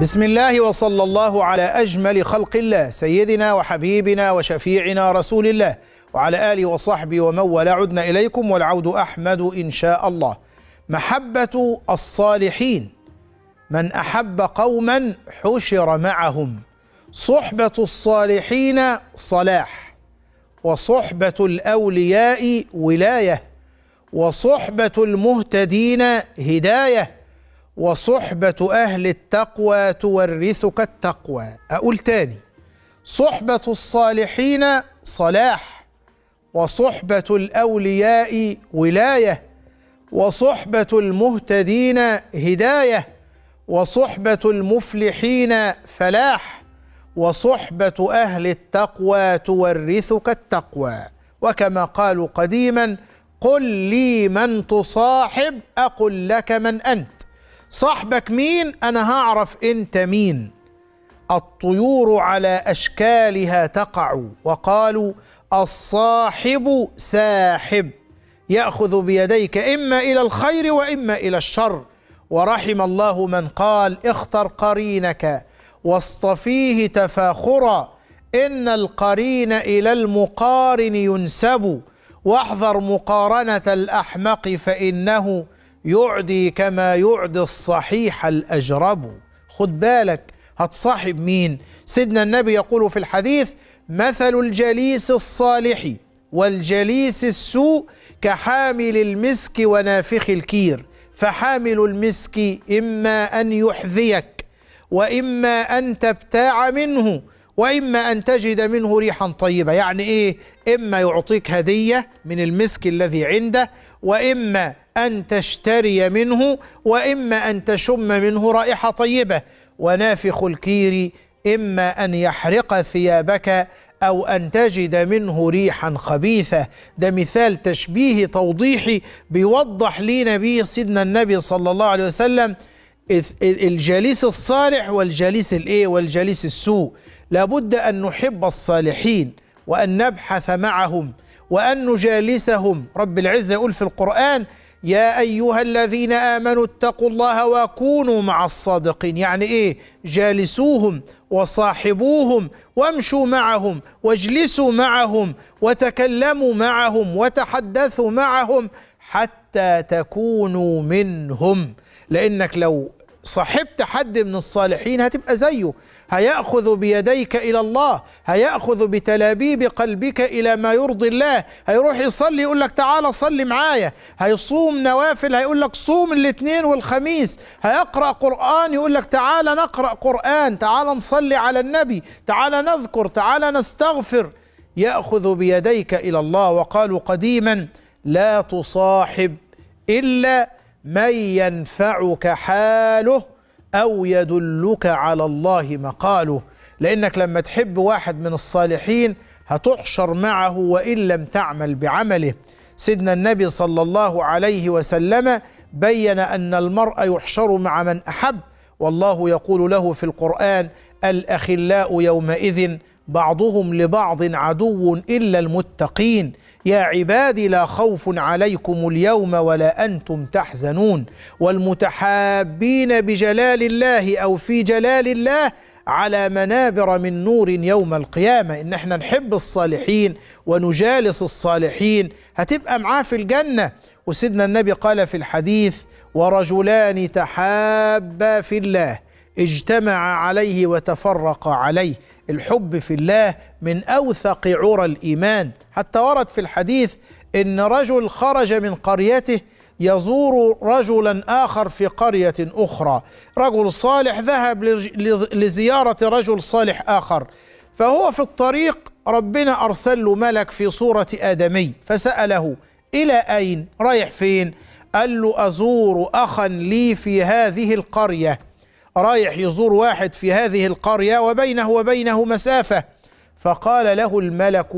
بسم الله وصلى الله على اجمل خلق الله سيدنا وحبيبنا وشفيعنا رسول الله وعلى اله وصحبه ومن والاه عدنا اليكم والعود احمد ان شاء الله. محبه الصالحين من احب قوما حشر معهم. صحبه الصالحين صلاح وصحبه الاولياء ولايه وصحبه المهتدين هدايه وصحبة أهل التقوى تورثك التقوى أقول تاني صحبة الصالحين صلاح وصحبة الأولياء ولاية وصحبة المهتدين هداية وصحبة المفلحين فلاح وصحبة أهل التقوى تورثك التقوى وكما قالوا قديما قل لي من تصاحب أقل لك من أنت صاحبك مين انا هعرف انت مين الطيور على اشكالها تقع وقالوا الصاحب ساحب ياخذ بيديك اما الى الخير واما الى الشر ورحم الله من قال اختر قرينك واصطفيه تفاخرا ان القرين الى المقارن ينسب واحذر مقارنه الاحمق فانه يعدي كما يعدي الصحيح الأجرب خد بالك هتصاحب مين سيدنا النبي يقول في الحديث مثل الجليس الصالح والجليس السوء كحامل المسك ونافخ الكير فحامل المسك إما أن يحذيك وإما أن تبتاع منه وإما أن تجد منه ريحا طيبة يعني إيه إما يعطيك هدية من المسك الذي عنده وإما أن تشتري منه وإما أن تشم منه رائحة طيبة ونافخ الكير إما أن يحرق ثيابك أو أن تجد منه ريحا خبيثة ده مثال تشبيه توضيحي بيوضح لينا به سيدنا النبي صلى الله عليه وسلم الجليس الصالح والجليس الايه والجليس السوء لابد أن نحب الصالحين وأن نبحث معهم وأن نجالسهم رب العزة يقول في القرآن يا أيها الذين آمنوا اتقوا الله وكونوا مع الصادقين يعني إيه جالسوهم وصاحبوهم وامشوا معهم واجلسوا معهم وتكلموا معهم وتحدثوا معهم حتى تكونوا منهم لأنك لو صاحبت حد من الصالحين هتبقى زيه هيأخذ بيديك إلى الله هيأخذ بتلابيب قلبك إلى ما يرضي الله هيروح يصلي يقول لك تعالى صلي معايا هيصوم نوافل هيقول لك صوم الاثنين والخميس هيقرأ قرآن يقول لك تعالى نقرأ قرآن تعالى نصلي على النبي تعالى نذكر تعالى نستغفر يأخذ بيديك إلى الله وقالوا قديما لا تصاحب إلا من ينفعك حاله أو يدلك على الله مقاله لأنك لما تحب واحد من الصالحين هتحشر معه وإن لم تعمل بعمله سيدنا النبي صلى الله عليه وسلم بين أن المرء يحشر مع من أحب والله يقول له في القرآن الأخلاء يومئذ بعضهم لبعض عدو إلا المتقين يا عبادي لا خوف عليكم اليوم ولا انتم تحزنون والمتحابين بجلال الله او في جلال الله على منابر من نور يوم القيامه ان احنا نحب الصالحين ونجالس الصالحين هتبقى معاه في الجنه وسيدنا النبي قال في الحديث ورجلان تحابا في الله اجتمع عليه وتفرق عليه الحب في الله من أوثق عرى الإيمان حتى ورد في الحديث إن رجل خرج من قريته يزور رجلا آخر في قرية أخرى رجل صالح ذهب لزيارة رجل صالح آخر فهو في الطريق ربنا أرسل له ملك في صورة آدمي فسأله إلى أين رايح فين قال له أزور أخا لي في هذه القرية رايح يزور واحد في هذه القرية وبينه وبينه مسافة فقال له الملك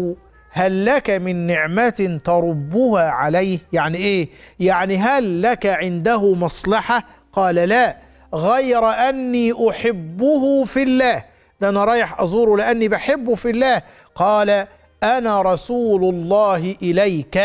هل لك من نعمة تربها عليه يعني إيه يعني هل لك عنده مصلحة قال لا غير أني أحبه في الله ده أنا رايح أزوره لأني بحبه في الله قال أنا رسول الله إليك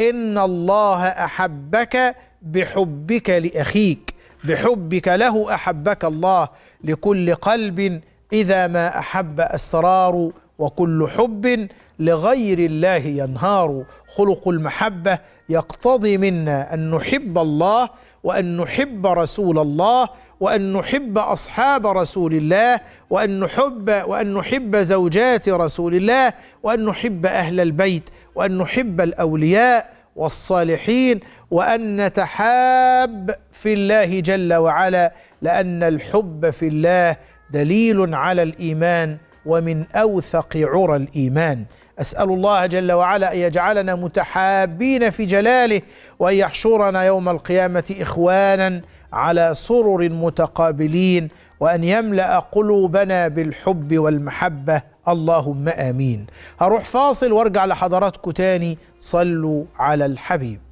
إن الله أحبك بحبك لأخيك بحبك له احبك الله لكل قلب اذا ما احب اسرار وكل حب لغير الله ينهار خلق المحبه يقتضي منا ان نحب الله وان نحب رسول الله وان نحب اصحاب رسول الله وان نحب وان نحب زوجات رسول الله وان نحب اهل البيت وان نحب الاولياء والصالحين وأن نتحاب في الله جل وعلا لأن الحب في الله دليل على الإيمان ومن أوثق عرى الإيمان أسأل الله جل وعلا أن يجعلنا متحابين في جلاله وأن يحشرنا يوم القيامة إخوانا على سرر متقابلين وأن يملأ قلوبنا بالحب والمحبة اللهم آمين هروح فاصل وارجع لحضراتكم تاني صلوا على الحبيب